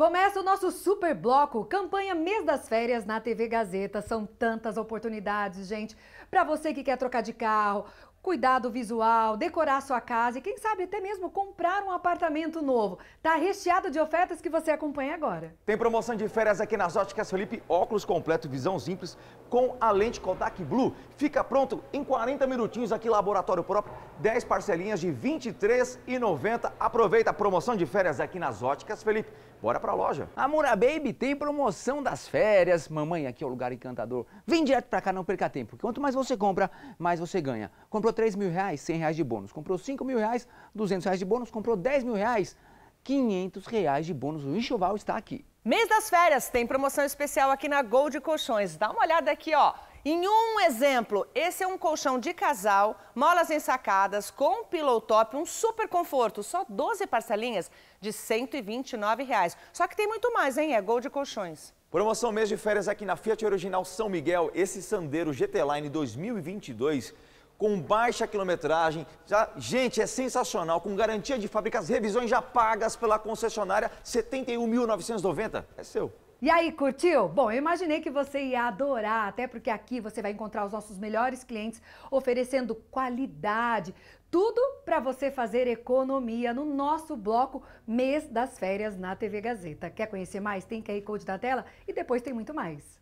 Começa o nosso super bloco, campanha Mês das Férias na TV Gazeta. São tantas oportunidades, gente. Para você que quer trocar de carro, cuidado visual, decorar sua casa e quem sabe até mesmo comprar um apartamento novo. Tá recheado de ofertas que você acompanha agora. Tem promoção de férias aqui nas Óticas Felipe, óculos completo visão simples com a lente Kodak Blue. Fica pronto em 40 minutinhos aqui laboratório próprio, 10 parcelinhas de R$ 23,90. Aproveita a promoção de férias aqui nas Óticas Felipe. Bora pra loja. A Mura Baby tem promoção das férias. Mamãe, aqui é o lugar encantador. Vem direto pra cá, não perca tempo. Quanto mais você compra, mais você ganha. Comprou Comprou 3 mil reais, 100 reais de bônus. Comprou 5 mil reais, 200 reais de bônus. Comprou 10 mil reais, 500 reais de bônus. O enxoval está aqui. Mês das férias tem promoção especial aqui na Gold Colchões. Dá uma olhada aqui, ó. Em um exemplo, esse é um colchão de casal, molas ensacadas, com pillow top, um super conforto, só 12 parcelinhas de R$ 129. Reais. Só que tem muito mais, hein? É Gold Colchões. Promoção mês de férias aqui na Fiat Original São Miguel. Esse Sandero GT Line 2022 com baixa quilometragem. Já, gente, é sensacional. Com garantia de fábrica, as revisões já pagas pela concessionária, 71.990. É seu. E aí, curtiu? Bom, eu imaginei que você ia adorar, até porque aqui você vai encontrar os nossos melhores clientes oferecendo qualidade, tudo para você fazer economia no nosso bloco Mês das Férias na TV Gazeta. Quer conhecer mais? Tem QR Code na tela e depois tem muito mais.